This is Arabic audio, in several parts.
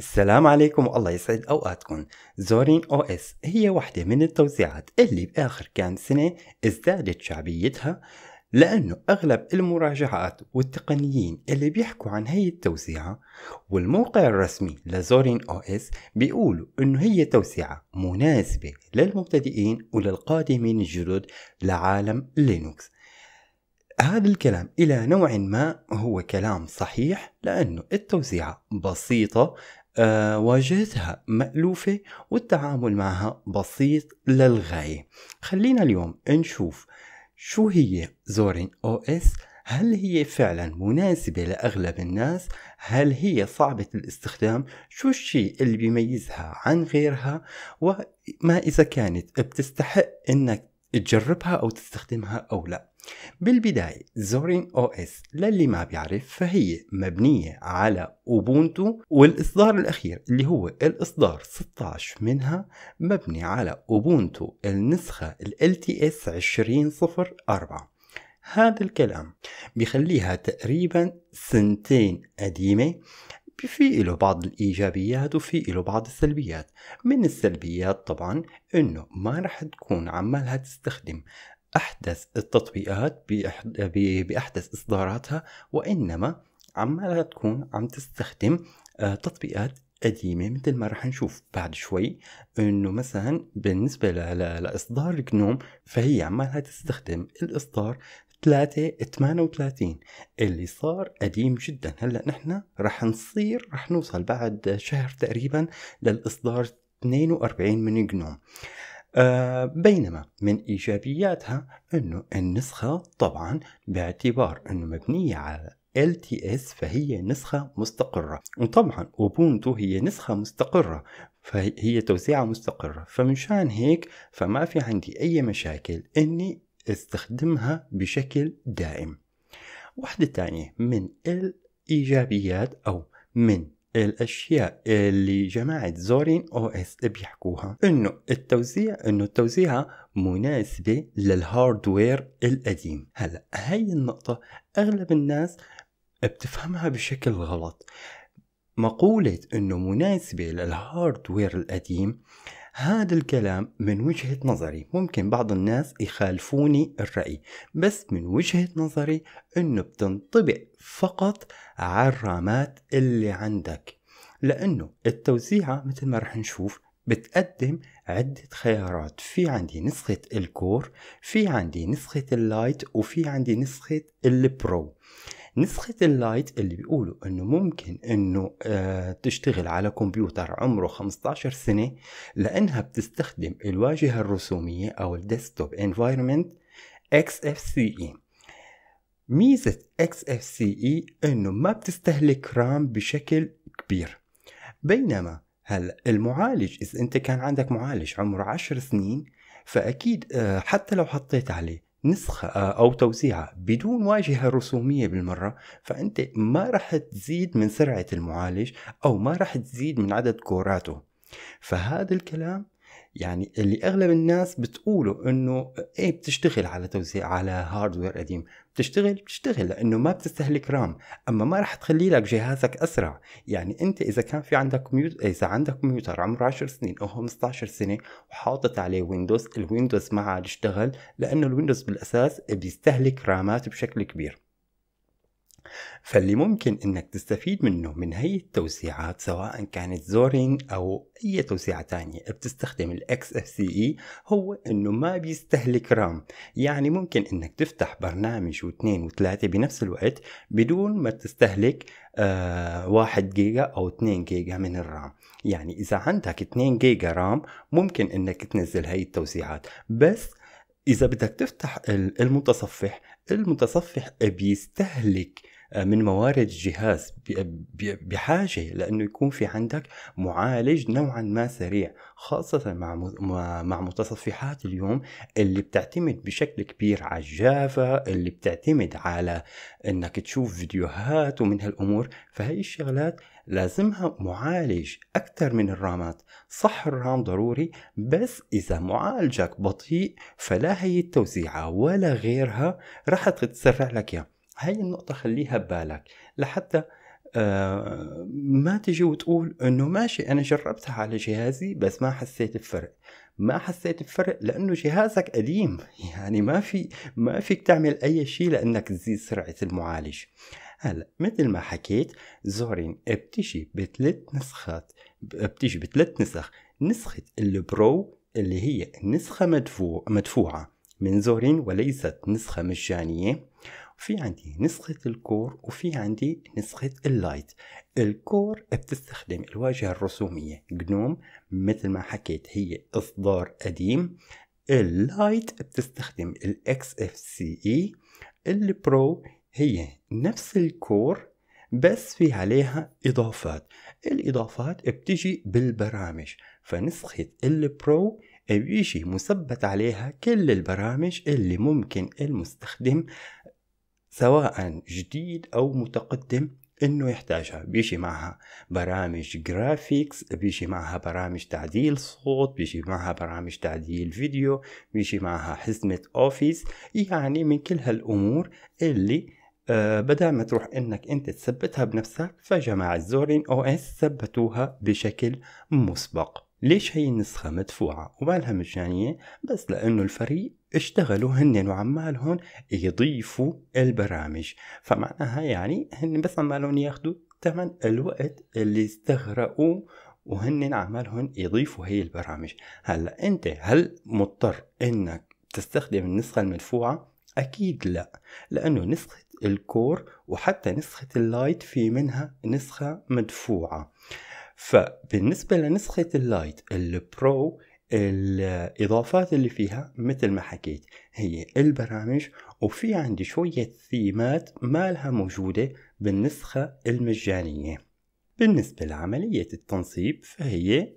السلام عليكم والله يسعد اوقاتكم زورين او اس هي واحدة من التوزيعات اللي باخر كام سنة ازدادت شعبيتها لأنه أغلب المراجعات والتقنيين اللي بيحكوا عن هي التوزيعة والموقع الرسمي لزورين أو إس بيقولوا إنه هي توسعة مناسبة للمبتدئين وللقادمين الجدد لعالم لينوكس هذا الكلام إلى نوع ما هو كلام صحيح لأنه التوزيعة بسيطة آه، واجهتها مألوفة والتعامل معها بسيط للغاية خلينا اليوم نشوف شو هي زورين او اس هل هي فعلا مناسبة لأغلب الناس؟ هل هي صعبة الاستخدام؟ شو الشيء اللي بيميزها عن غيرها؟ وما إذا كانت بتستحق إنك تجربها أو تستخدمها أو لا بالبداية زورين او اس للي ما بيعرف فهي مبنية على اوبونتو والاصدار الاخير اللي هو الاصدار 16 منها مبني على اوبونتو النسخة ال اس 2004 هذا الكلام بيخليها تقريبا سنتين قديمة في له بعض الإيجابيات وفي له بعض السلبيات من السلبيات طبعا أنه ما رح تكون عمالها تستخدم أحدث التطبيقات بأحدث إصداراتها وإنما عمالها تكون عم تستخدم آه، تطبيقات قديمة مثل ما رح نشوف بعد شوي انه مثلا بالنسبة لاصدار جنوم فهي عمالها تستخدم الاصدار 338 اللي صار قديم جدا هلا نحن رح نصير رح نوصل بعد شهر تقريبا للاصدار 42 من جنوم آه، بينما من إيجابياتها أنه النسخة طبعا باعتبار أنه مبنية على LTS فهي نسخة مستقرة وطبعا أوبونتو هي نسخة مستقرة فهي توزيعة مستقرة فمشان هيك فما في عندي أي مشاكل أني استخدمها بشكل دائم واحدة تانية من الإيجابيات أو من الاشياء اللي جماعه زورين او اس بيحكوها انه التوزيع انه التوزيعه مناسبه للهاردوير القديم هلا هاي النقطه اغلب الناس بتفهمها بشكل غلط مقولة انه مناسبة للهاردوير القديم هذا الكلام من وجهة نظري ممكن بعض الناس يخالفوني الرأي بس من وجهة نظري أنه بتنطبق فقط على الرامات اللي عندك لأنه التوزيعة مثل ما رح نشوف بتقدم عدة خيارات في عندي نسخة الكور في عندي نسخة اللايت وفي عندي نسخة البرو نسخة اللايت اللي بيقولوا انه ممكن انه آه تشتغل على كمبيوتر عمره 15 سنة لانها بتستخدم الواجهة الرسومية او الديسكتوب انفايرمنت XFCE ميزة XFCE انه ما بتستهلك رام بشكل كبير بينما هلا المعالج اذا انت كان عندك معالج عمره 10 سنين فاكيد آه، حتى لو حطيت عليه نسخة آه، أو توزيعة بدون واجهة رسومية بالمرة فأنت ما راح تزيد من سرعة المعالج أو ما راح تزيد من عدد كوراته فهذا الكلام يعني اللي اغلب الناس بتقوله انه ايه بتشتغل على توزيع على هاردوير قديم بتشتغل بتشتغل لانه ما بتستهلك رام اما ما راح تخلي لك جهازك اسرع يعني انت اذا كان في عندك ميوت... اذا عندك كمبيوتر عمره 10 سنين او 15 سنه وحاطط عليه ويندوز الويندوز ما عاد يشتغل لانه الويندوز بالاساس بيستهلك رامات بشكل كبير فاللي ممكن انك تستفيد منه من هي التوسيعات سواء كانت زورين او اي توسيعة تانية بتستخدم الاكس اف سي اي هو انه ما بيستهلك رام يعني ممكن انك تفتح برنامج واثنين وثلاثة بنفس الوقت بدون ما تستهلك آه واحد جيجا او 2 جيجا من الرام يعني اذا عندك 2 جيجا رام ممكن انك تنزل هي التوسيعات بس اذا بدك تفتح المتصفح المتصفح بيستهلك من موارد الجهاز بحاجه لانه يكون في عندك معالج نوعا ما سريع خاصه مع مع متصفحات اليوم اللي بتعتمد بشكل كبير على الجافا اللي بتعتمد على انك تشوف فيديوهات ومن هالامور فهي الشغلات لازمها معالج أكثر من الرامات صح الرام ضروري بس إذا معالجك بطيء فلا هي التوزيعة ولا غيرها رح تتسرع لك إياه هاي النقطة خليها ببالك لحتى آه ما تجي وتقول انه ماشي انا جربتها على جهازي بس ما حسيت بفرق ما حسيت بفرق لانه جهازك قديم يعني ما في ما فيك تعمل اي شيء لانك تزيد سرعه المعالج هلا مثل ما حكيت زورين بتجي بثلاث نسخات بتجي بثلاث نسخ نسخه البرو اللي هي نسخه مدفوع مدفوعه من زورين وليست نسخه مجانيه في عندي نسخة الكور وفي عندي نسخة اللايت الكور بتستخدم الواجهة الرسومية جنوم مثل ما حكيت هي إصدار قديم اللايت بتستخدم الاكس اف سي اي البرو هي نفس الكور بس في عليها اضافات الاضافات بتجي بالبرامج فنسخة البرو بيجي مثبت عليها كل البرامج اللي ممكن المستخدم سواء جديد أو متقدم انه يحتاجها بيجي معها برامج جرافيكس بيجي معها برامج تعديل صوت بيجي معها برامج تعديل فيديو بيجي معها حزمة اوفيس يعني من كل هالامور اللي آه، بدل ما تروح انك انت تثبتها بنفسك فجماعة زورين او اس ثبتوها بشكل مسبق ليش هي النسخة مدفوعة ومالها مجانية بس لأنه الفريق اشتغلوا هن وعمالهم يضيفوا البرامج فمعناها يعني هن بس عمالهم ياخذوا ثمن الوقت اللي استغرقوه وهن عمالهم يضيفوا هي البرامج هلا انت هل مضطر انك تستخدم النسخة المدفوعة اكيد لا لانه نسخة الكور وحتى نسخة اللايت في منها نسخة مدفوعة فبالنسبة لنسخة اللايت البرو الإضافات اللي فيها مثل ما حكيت هي البرامج وفي عندي شوية ثيمات ما لها موجودة بالنسخة المجانية بالنسبة لعملية التنصيب فهي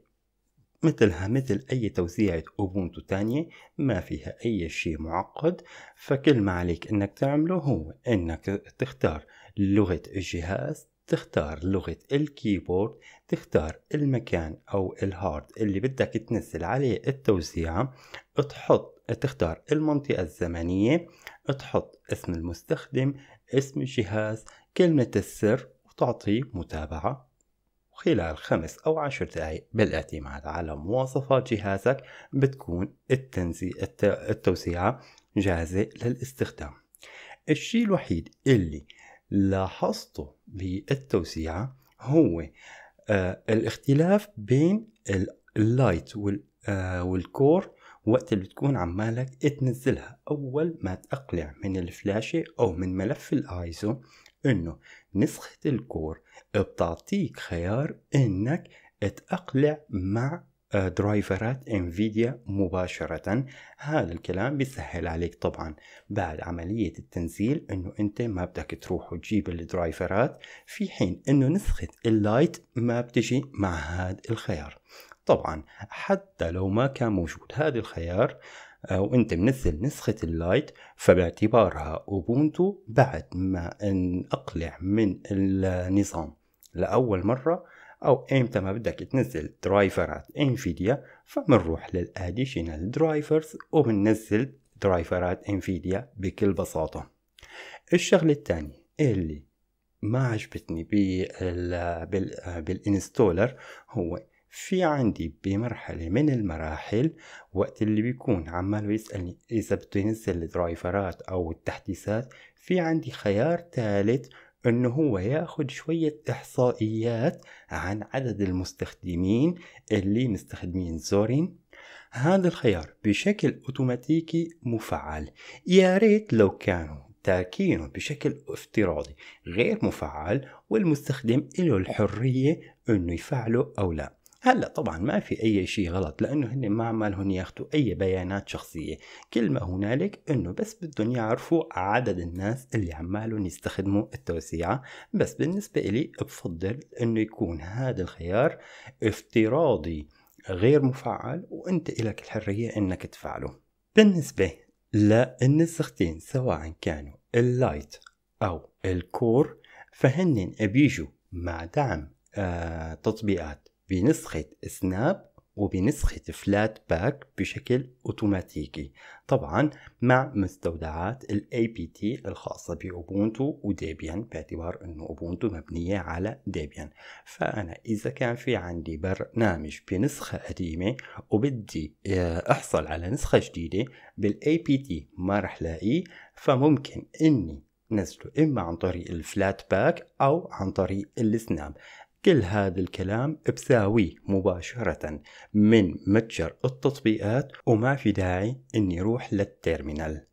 مثلها مثل أي توزيعة أوبونتو تانية ما فيها أي شيء معقد فكل ما عليك أنك تعمله هو أنك تختار لغة الجهاز تختار لغة الكيبورد تختار المكان أو الهارد اللي بدك تنزل عليه التوزيعة تحط تختار المنطقة الزمنية تحط اسم المستخدم اسم الجهاز كلمة السر وتعطيه متابعة خلال خمس أو عشر دقائق بالاعتماد على مواصفات جهازك بتكون التنزي... الت... التوسيعة جاهزة للاستخدام الشيء الوحيد اللي لاحظته بالتوسيعة هو آه، الاختلاف بين اللايت والكور آه، وقت اللي بتكون عمالك تنزلها اول ما تقلع من الفلاشة او من ملف الايزو انه نسخة الكور بتعطيك خيار انك تقلع مع آه، درايفرات انفيديا مباشرة هذا الكلام بيسهل عليك طبعا بعد عملية التنزيل انه انت ما بدك تروح وتجيب الدرايفرات في حين انه نسخة اللايت ما بتجي مع هذا الخيار طبعا حتى لو ما كان موجود هذا الخيار آه، وانت منزل نسخة اللايت فباعتبارها اوبونتو بعد ما ان اقلع من النظام لأول مرة او امتى ما بدك تنزل درايفرات انفيديا فبنروح للاديشنال درايفرز وبننزل درايفرات انفيديا بكل بساطه الشغله الثانيه اللي ما عجبتني بالانستولر هو في عندي بمرحلة من المراحل وقت اللي بيكون عمال يسألني إذا بدو ينزل الدرايفرات أو التحديثات في عندي خيار ثالث انه هو ياخد شوية احصائيات عن عدد المستخدمين اللي مستخدمين زورين هذا الخيار بشكل اوتوماتيكي مفعل يا ريت لو كانوا تاكينه بشكل افتراضي غير مفعل والمستخدم له الحرية انه يفعله او لا هلا طبعا ما في اي شيء غلط لانه هن ما عمالهم ياخذوا اي بيانات شخصيه كل ما هنالك انه بس بدهم يعرفوا عدد الناس اللي عمالهم يستخدموا التوسيعه بس بالنسبه لي بفضل انه يكون هذا الخيار افتراضي غير مفعل وانت لك الحريه انك تفعله بالنسبه للنسختين سواء كانوا اللايت او الكور فهن بيجوا مع دعم آه، تطبيقات بنسخة سناب وبنسخة فلات باك بشكل أوتوماتيكي طبعا مع مستودعات بي APT الخاصة بأوبونتو وديبيان باعتبار أنه أوبونتو مبنية على ديبيان فأنا إذا كان في عندي برنامج بنسخة قديمة وبدي آه، أحصل على نسخة جديدة بي APT ما رح لاقيه فممكن أني نزله إما عن طريق الفلات باك أو عن طريق السناب كل هذا الكلام بساويه مباشرة من متجر التطبيقات وما في داعي اني اروح للتيرمينال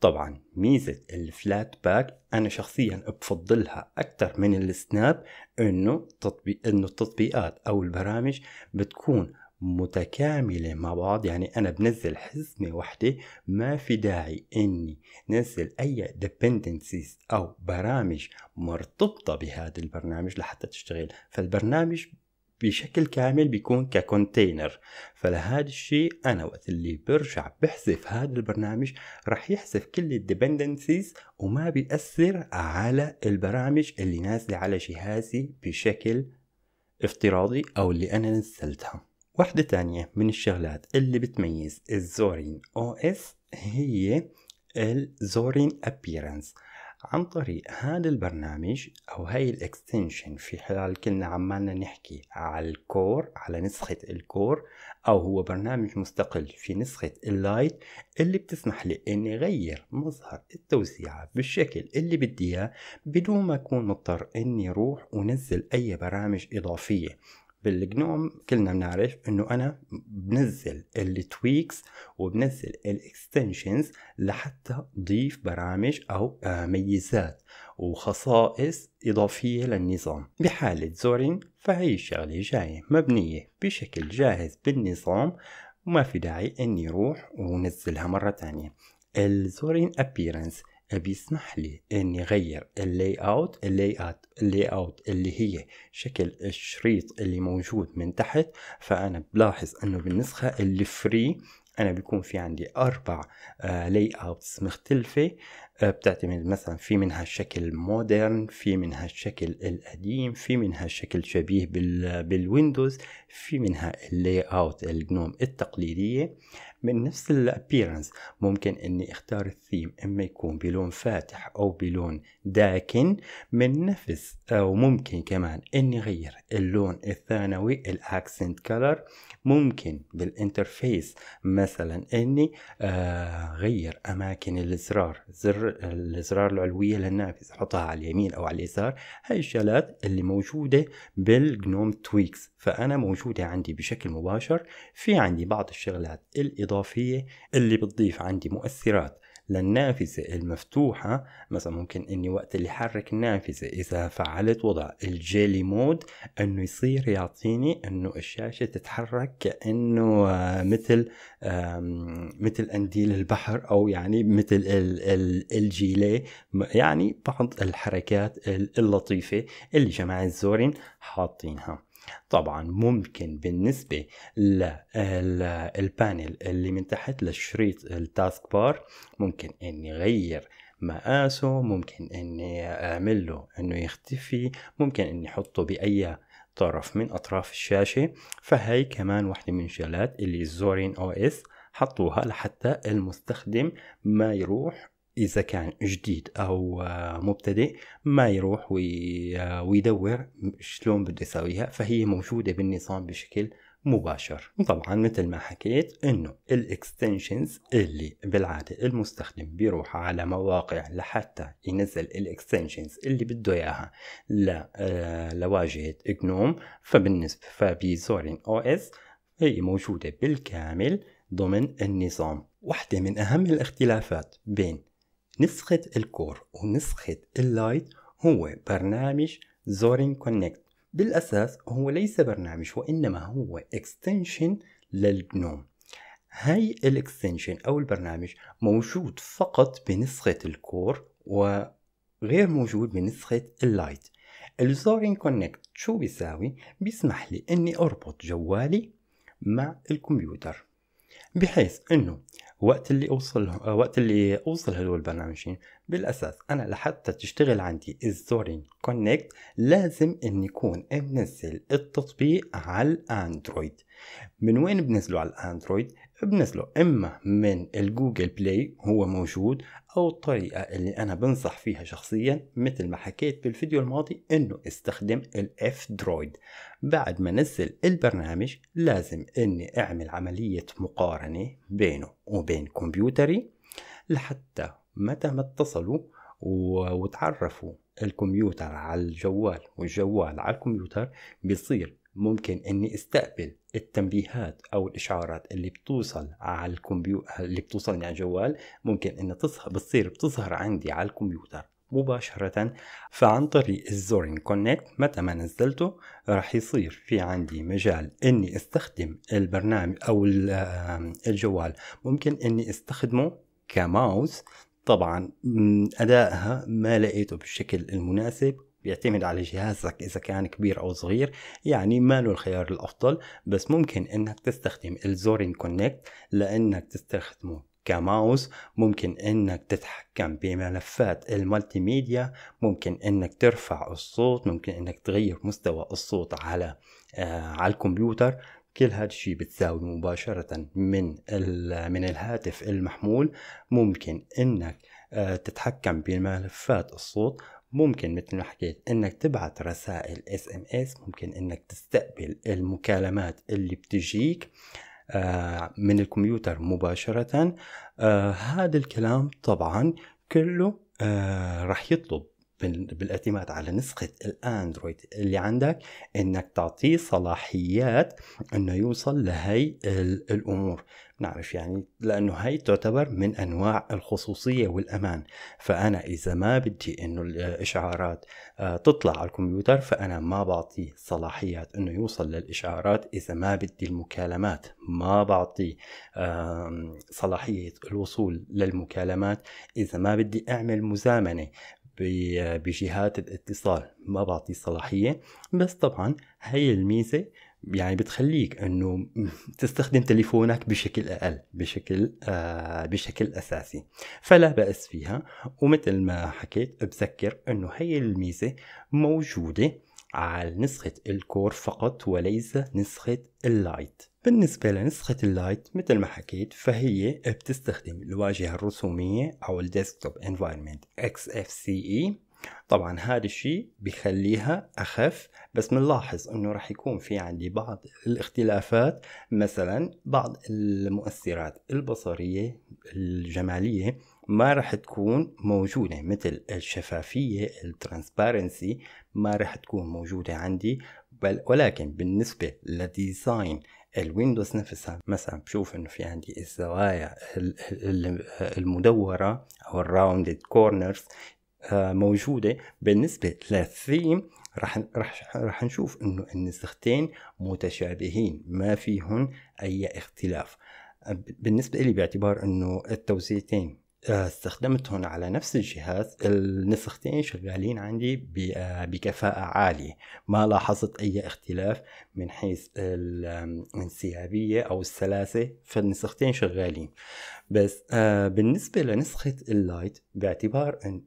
طبعا ميزة الفلات باك انا شخصيا بفضلها اكثر من السناب انه تطبيق انه التطبيقات او البرامج بتكون متكاملة مع بعض يعني أنا بنزل حزمة واحدة ما في داعي إني نزل أي dependencies أو برامج مرتبطة بهذا البرنامج لحتى تشتغل فالبرنامج بشكل كامل بيكون ككونتينر فلهذا الشيء انا وقت اللي برجع بحذف هذا البرنامج رح يحذف كل الديبندنسيز وما بيأثر على البرامج اللي نازله على جهازي بشكل افتراضي او اللي انا نزلتها واحدة تانية من الشغلات اللي بتميز الزورين او اس هي الزورين ابيرنس عن طريق هذا البرنامج او هاي الاكستنشن في خلال كنا عمالنا نحكي على الكور على نسخة الكور او هو برنامج مستقل في نسخة اللايت اللي بتسمح لي اني غير مظهر التوزيعة بالشكل اللي بدي اياه بدون ما اكون مضطر اني اروح ونزل اي برامج اضافية بالجنوم كلنا بنعرف انه انا بنزل التويكس وبنزل الاكستنشنز لحتى ضيف برامج او آه، ميزات وخصائص اضافيه للنظام بحاله زورين فهي الشغله جايه مبنيه بشكل جاهز بالنظام وما في داعي اني اروح ونزلها مره تانية الزورين appearance بيسمح لي اني اغير اللي اوت اللي اوت اللي اوت اللي هي شكل الشريط اللي موجود من تحت فانا بلاحظ انه بالنسخه اللي فري انا بيكون في عندي اربع آه، لي اوتس مختلفه بتعتمد مثلا في منها الشكل مودرن في منها الشكل القديم في منها الشكل شبيه بالويندوز في منها اللي اوت الجنوم التقليدية من نفس الابيرنس ممكن اني اختار الثيم اما يكون بلون فاتح او بلون داكن من نفس او ممكن كمان اني اغير اللون الثانوي الاكسنت كلر ممكن بالانترفيس مثلا اني آه، اغير اماكن الازرار زر الازرار العلويه للنافذه حطها على اليمين او على اليسار هاي الشغلات اللي موجوده بالجنوم تويكس فانا موجوده عندي بشكل مباشر في عندي بعض الشغلات الاضافيه اللي بتضيف عندي مؤثرات للنافذة المفتوحة مثلا ممكن اني وقت اللي حرك النافذة اذا فعلت وضع الجيلي مود انه يصير يعطيني انه الشاشة تتحرك كأنه آه، مثل مثل قنديل البحر او يعني مثل الجيلي يعني بعض الحركات اللطيفة اللي جماعة الزورين حاطينها طبعا ممكن بالنسبه للبانل اللي من تحت للشريط التاسك بار ممكن اني اغير مقاسه ممكن اني اعمل له انه يختفي ممكن اني احطه باي طرف من اطراف الشاشه فهي كمان واحده من الشغلات اللي الزورين او اس حطوها لحتى المستخدم ما يروح اذا كان جديد او آه، مبتدئ ما يروح آه، ويدور شلون بده يسويها فهي موجوده بالنظام بشكل مباشر وطبعا مثل ما حكيت انه الاكستنشنز اللي بالعاده المستخدم بيروح على مواقع لحتى ينزل الاكستنشنز اللي بده اياها آه، لواجهه جنوم فبالنسبه فبيزورين او اس هي موجوده بالكامل ضمن النظام واحدة من أهم الاختلافات بين نسخة الكور ونسخة اللايت هو برنامج زورين كونكت بالأساس هو ليس برنامج وإنما هو اكستنشن للجنوم هاي الاكستنشن أو البرنامج موجود فقط بنسخة الكور وغير موجود بنسخة اللايت الزورين كونكت شو بيساوي؟ بيسمح لي إني أربط جوالي مع الكمبيوتر بحيث انه وقت اللي اوصل آه، وقت اللي اوصل هدول البرنامجين بالاساس انا لحتى تشتغل عندي الزورين كونكت لازم اني يكون منزل التطبيق على الاندرويد من وين بنزله على الاندرويد بنزله اما من الجوجل بلاي هو موجود او الطريقة اللي انا بنصح فيها شخصيا مثل ما حكيت بالفيديو الماضي انه استخدم الاف درويد بعد ما نزل البرنامج لازم اني اعمل عملية مقارنة بينه وبين كمبيوتري لحتى متى ما اتصلوا وتعرفوا الكمبيوتر على الجوال والجوال على الكمبيوتر بيصير ممكن اني استقبل التنبيهات او الاشعارات اللي بتوصل على الكمبيوتر اللي بتوصلني على الجوال ممكن انها بتصير بتظهر عندي على الكمبيوتر مباشرة فعن طريق الزورين كونكت متى ما نزلته راح يصير في عندي مجال اني استخدم البرنامج او الجوال ممكن اني استخدمه كماوس طبعا ادائها ما لقيته بالشكل المناسب بيعتمد على جهازك اذا كان كبير او صغير يعني ما له الخيار الافضل بس ممكن انك تستخدم الزورين كونكت لانك تستخدمه كماوس ممكن انك تتحكم بملفات المالتي ميديا ممكن انك ترفع الصوت ممكن انك تغير مستوى الصوت على آه على الكمبيوتر كل هذا الشيء بتساوي مباشرة من من الهاتف المحمول ممكن انك آه، تتحكم بملفات الصوت ممكن مثل ما حكيت انك تبعت رسائل اس ام اس ممكن انك تستقبل المكالمات اللي بتجيك آه، من الكمبيوتر مباشرة آه، هذا الكلام طبعا كله آه، رح يطلب بالاعتماد على نسخة الاندرويد اللي عندك انك تعطيه صلاحيات انه يوصل لهي الامور نعرف يعني لانه هي تعتبر من انواع الخصوصيه والامان فانا اذا ما بدي انه الاشعارات آه، تطلع على الكمبيوتر فانا ما بعطيه صلاحيات انه يوصل للاشعارات اذا ما بدي المكالمات ما بعطيه صلاحيه الوصول للمكالمات اذا ما بدي اعمل مزامنه بجهات الاتصال ما بعطيه صلاحية بس طبعا هي الميزة يعني بتخليك انه تستخدم تليفونك بشكل اقل بشكل آه بشكل اساسي فلا باس فيها ومثل ما حكيت بذكر انه هي الميزه موجوده على نسخه الكور فقط وليس نسخه اللايت بالنسبة لنسخة اللايت مثل ما حكيت فهي بتستخدم الواجهة الرسومية أو الديسكتوب environment XFCE طبعا هذا الشيء بخليها أخف بس بنلاحظ أنه راح يكون في عندي بعض الاختلافات مثلا بعض المؤثرات البصرية الجمالية ما راح تكون موجودة مثل الشفافية الترانسبارنسي ما راح تكون موجودة عندي بل ولكن بالنسبة لديزاين الويندوز نفسها مثلا بشوف انه في عندي الزوايا المدورة او الراوندد آه، كورنرز موجودة بالنسبة للثيم راح راح راح نشوف انه النسختين متشابهين ما فيهن اي اختلاف بالنسبة لي باعتبار انه التوزيعتين هنا على نفس الجهاز النسختين شغالين عندي بكفاءة عالية ما لاحظت أي اختلاف من حيث الانسيابية أو السلاسة فالنسختين شغالين بس بالنسبة لنسخة اللايت باعتبار أن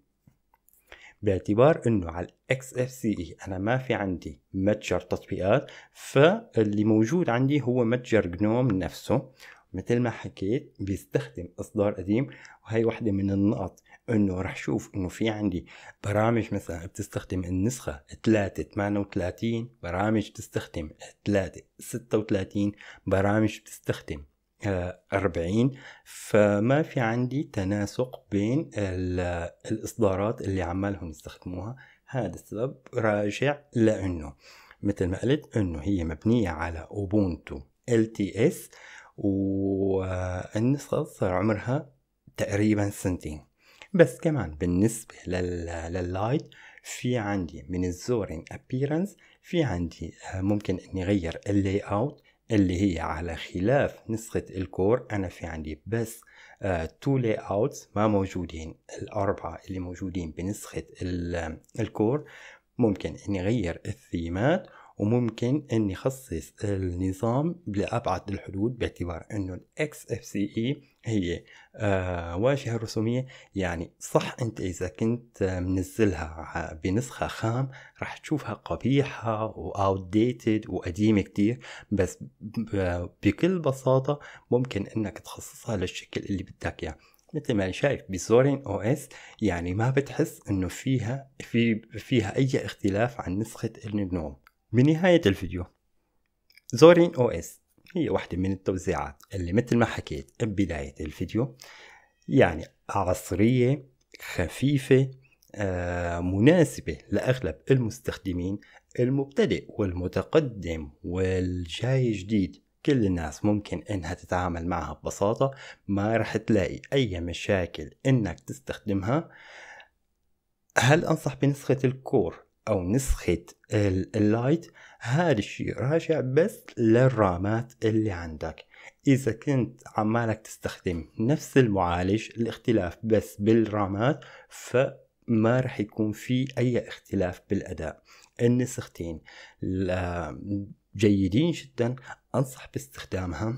باعتبار انه على الاكس اف سي اي انا ما في عندي متجر تطبيقات فاللي موجود عندي هو متجر جنوم نفسه مثل ما حكيت بيستخدم اصدار قديم وهي واحدة من النقط انه رح شوف انه في عندي برامج مثلا بتستخدم النسخة 3 38 برامج بتستخدم 3 36 برامج بتستخدم 40 آه، فما في عندي تناسق بين الاصدارات اللي عمالهم يستخدموها هذا السبب راجع لانه مثل ما قلت انه هي مبنية على اوبونتو LTS والنسخة صار عمرها تقريبا سنتين بس كمان بالنسبة لللايت في عندي من الزورين ابيرنس في عندي آه، ممكن اني اغير اللي اوت اللي هي على خلاف نسخة الكور انا في عندي بس تو لاي اوتس ما موجودين الاربعة اللي موجودين بنسخة الكور ممكن اني اغير الثيمات وممكن أن يخصص النظام لأبعد الحدود باعتبار أنه الاكس اف سي اي هي آه، واجهة رسومية يعني صح أنت إذا كنت منزلها بنسخة خام راح تشوفها قبيحة وأوت ديتد وقديمة كتير بس بكل بساطة ممكن أنك تخصصها للشكل اللي بدك إياه مثل ما شايف بزورين او اس يعني ما بتحس انه فيها في فيها اي اختلاف عن نسخه النوم بنهاية الفيديو زورين او اس هي واحدة من التوزيعات اللي مثل ما حكيت ببداية الفيديو يعني عصرية خفيفة آه مناسبة لأغلب المستخدمين المبتدئ والمتقدم والجاي جديد كل الناس ممكن انها تتعامل معها ببساطة ما رح تلاقي اي مشاكل انك تستخدمها هل انصح بنسخة الكور او نسخه اللايت هذا الشيء راجع بس للرامات اللي عندك اذا كنت عمالك تستخدم نفس المعالج الاختلاف بس بالرامات فما رح يكون في اي اختلاف بالاداء النسختين جيدين جدا انصح باستخدامها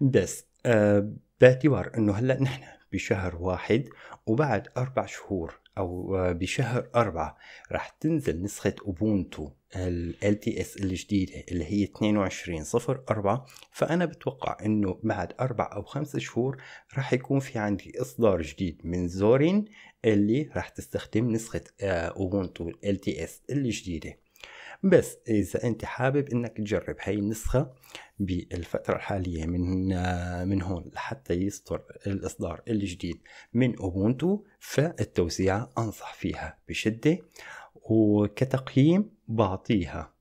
بس آه، باعتبار انه هلا نحن بشهر واحد وبعد اربع شهور أو بشهر أربعة راح تنزل نسخة أوبونتو ال تي اس الجديدة اللي هي 22 صفر أربعة فأنا بتوقع إنه بعد أربع أو خمس شهور راح يكون في عندي إصدار جديد من زورين اللي راح تستخدم نسخة آه، أوبونتو ال تي اس الجديدة بس اذا انت حابب انك تجرب هاي النسخه بالفترة الحالية من من هون لحتى يصدر الإصدار الجديد من أوبونتو فالتوزيعة أنصح فيها بشدة وكتقييم بعطيها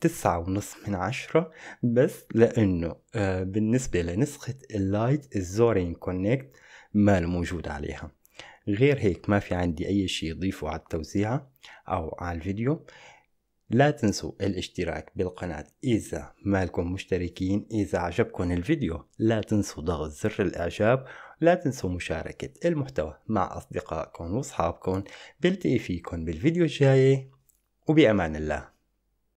تسعة ونص من عشرة بس لأنه آه، بالنسبة لنسخة اللايت الزورين كونكت ما موجود عليها غير هيك ما في عندي أي شيء يضيفه على التوزيعة أو على الفيديو لا تنسوا الاشتراك بالقناة إذا مالكم مشتركين إذا عجبكم الفيديو لا تنسوا ضغط زر الإعجاب لا تنسوا مشاركة المحتوى مع أصدقائكم وأصحابكم بلتقي فيكم بالفيديو الجاي وبأمان الله